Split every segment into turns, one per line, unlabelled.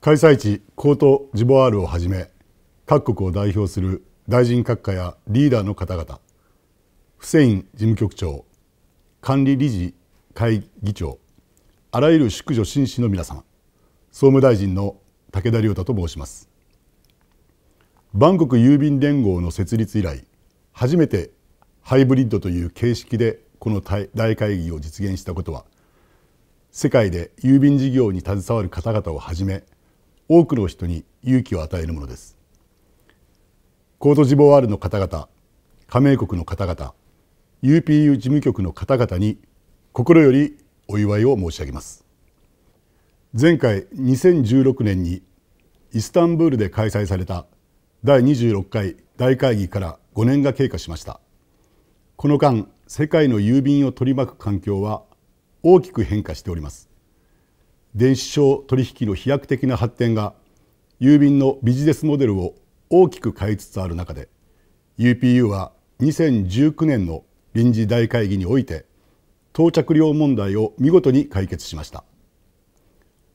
開催地コートジボワールをはじめ各国を代表する大臣閣下やリーダーの方々フセイン事務局長管理理事会議長あらゆる淑女紳士の皆様総務大臣の武田良太と申します万国郵便連合の設立以来初めてハイブリッドという形式でこの大会議を実現したことは世界で郵便事業に携わる方々をはじめ多くの人に勇気を与えるものですコートジボワールの方々加盟国の方々 UPU 事務局の方々に心よりお祝いを申し上げます前回2016年にイスタンブールで開催された第26回大会議から5年が経過しましたこの間世界の郵便を取り巻く環境は大きく変化しております電子商取引の飛躍的な発展が郵便のビジネスモデルを大きく変えつつある中で UPU は2019年の臨時大会議において到着料問題を見事に解決しました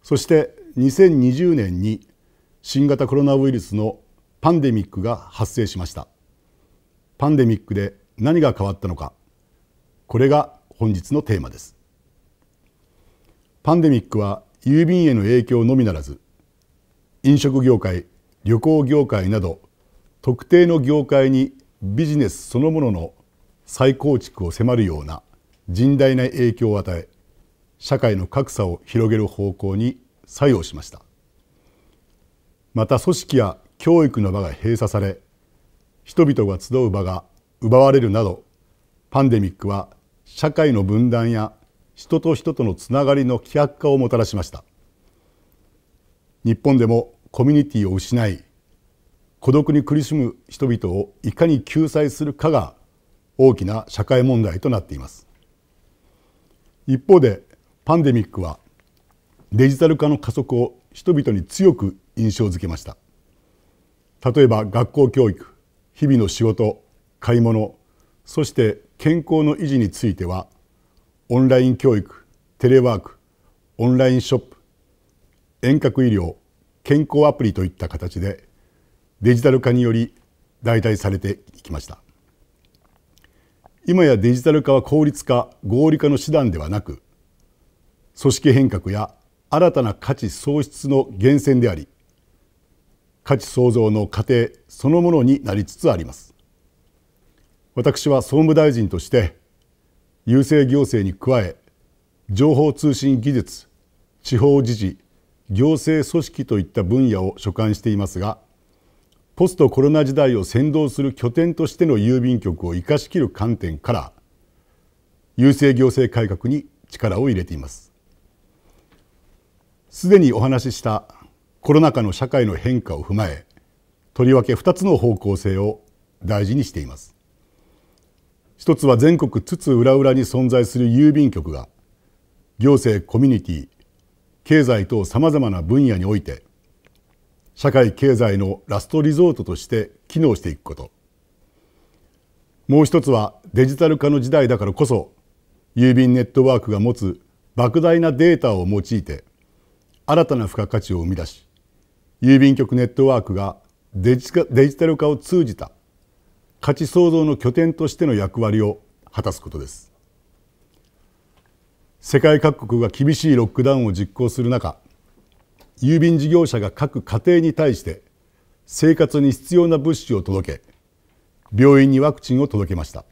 そして2020年に新型コロナウイルスのパンデミックが発生しましたパンデミックで何が変わったのかこれが本日のテーマですパンデミックは郵便への影響のみならず飲食業界旅行業界など特定の業界にビジネスそのものの再構築を迫るような甚大な影響を与え社会の格差を広げる方向に作用しましたまた組織や教育の場が閉鎖され人々が集う場が奪われるなどパンデミックは社会の分断や人と人とのつながりの希薄化をもたらしました日本でもコミュニティを失い孤独に苦しむ人々をいかに救済するかが大きな社会問題となっています一方でパンデミックはデジタル化の加速を人々に強く印象づけました例えば学校教育日々の仕事買い物そして健康の維持についてはオンライン教育テレワークオンラインショップ遠隔医療健康アプリといった形でデジタル化により代替されていきました今やデジタル化は効率化合理化の手段ではなく組織変革や新たな価値創出の源泉であり価値創造の過程そのものになりつつあります私は総務大臣として郵政行政に加え情報通信技術地方自治行政組織といった分野を所管していますがポストコロナ時代を先導する拠点としての郵便局を生かしきる観点から郵政行政改革に力を入れていますすでにお話ししたコロナ禍の社会の変化を踏まえとりわけ2つの方向性を大事にしています一つは全国津々浦々に存在する郵便局が行政コミュニティ経済等さまざまな分野において社会経済のラストリゾートとして機能していくこともう一つはデジタル化の時代だからこそ郵便ネットワークが持つ莫大なデータを用いて新たな付加価値を生み出し郵便局ネットワークがデジデジタル化を通じた価値創造の拠点としての役割を果たすことです世界各国が厳しいロックダウンを実行する中郵便事業者が各家庭に対して生活に必要な物資を届け病院にワクチンを届けました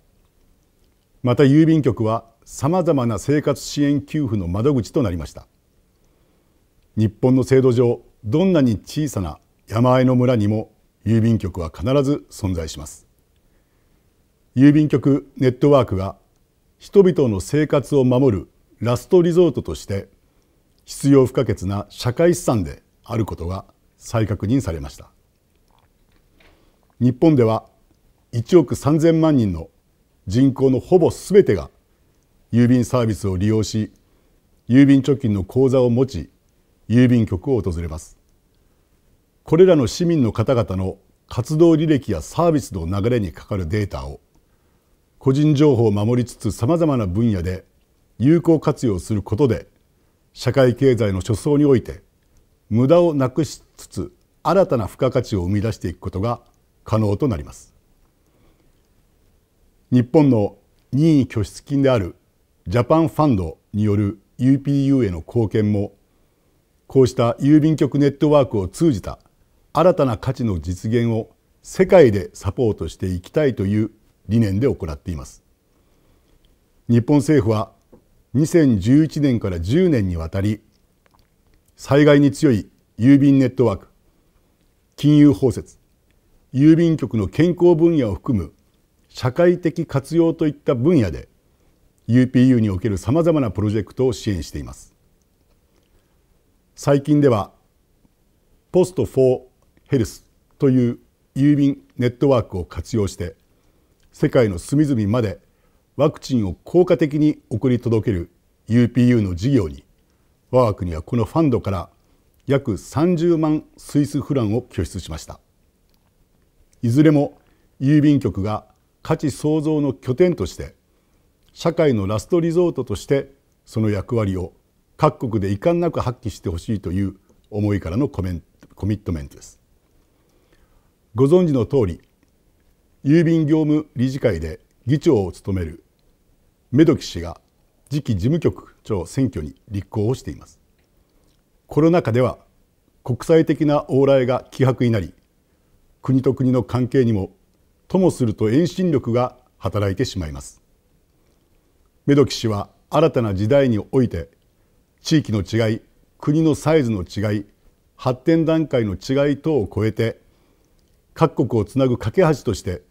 また郵便局はさまざまな生活支援給付の窓口となりました日本の制度上どんなに小さな山あいの村にも郵便局は必ず存在します郵便局ネットワークが人々の生活を守るラストリゾートとして必要不可欠な社会資産であることが再確認されました日本では1億3000万人の人口のほぼ全てが郵便サービスを利用し郵便貯金の口座を持ち郵便局を訪れますこれらの市民の方々の活動履歴やサービスの流れにかかるデータを個人情報を守りつつさまざまな分野で有効活用することで社会経済の諸層において無駄をなくしつつ新たな付加価値を生み出していくことが可能となります日本の任意拠出金であるジャパンファンドによる UPU への貢献もこうした郵便局ネットワークを通じた新たな価値の実現を世界でサポートしていきたいという理念で行っています日本政府は2011年から10年にわたり災害に強い郵便ネットワーク金融包摂郵便局の健康分野を含む社会的活用といった分野で UPU におけるさまざまなプロジェクトを支援しています最近ではポスト・フォー・ヘルスという郵便ネットワークを活用して世界の隅々までワクチンを効果的に送り届ける UPU の事業に我が国はこのファンドから約30万スイスフランを拠出しましたいずれも郵便局が価値創造の拠点として社会のラストリゾートとしてその役割を各国で遺憾なく発揮してほしいという思いからのコメンコミットメントですご存知の通り郵便業務理事会で議長を務めるメドキ氏が次期事務局長選挙に立候補していますコロナ禍では国際的な往来が希薄になり国と国の関係にもともすると遠心力が働いてしまいますメドキ氏は新たな時代において地域の違い国のサイズの違い発展段階の違い等を超えて各国をつなぐ架け橋として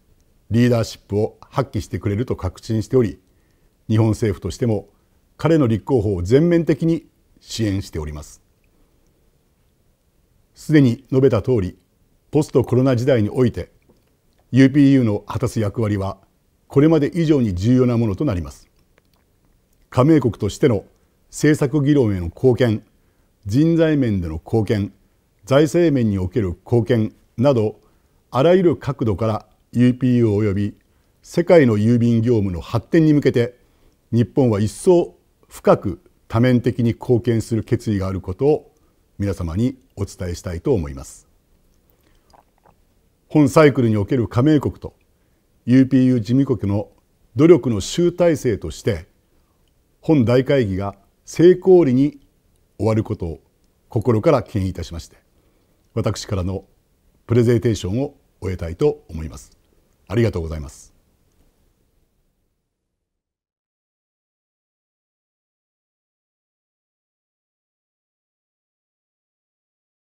リーダーシップを発揮してくれると確信しており日本政府としても彼の立候補を全面的に支援しておりますすでに述べた通りポストコロナ時代において UPU の果たす役割はこれまで以上に重要なものとなります加盟国としての政策議論への貢献人材面での貢献財政面における貢献などあらゆる角度から UPU 及び世界の郵便業務の発展に向けて日本は一層深く多面的に貢献する決意があることを皆様にお伝えしたいと思います本サイクルにおける加盟国と UPU 事務局の努力の集大成として本大会議が成功裏に終わることを心から敬意いたしまして私からのプレゼンテーションを終えたいと思います。ありがとうございます。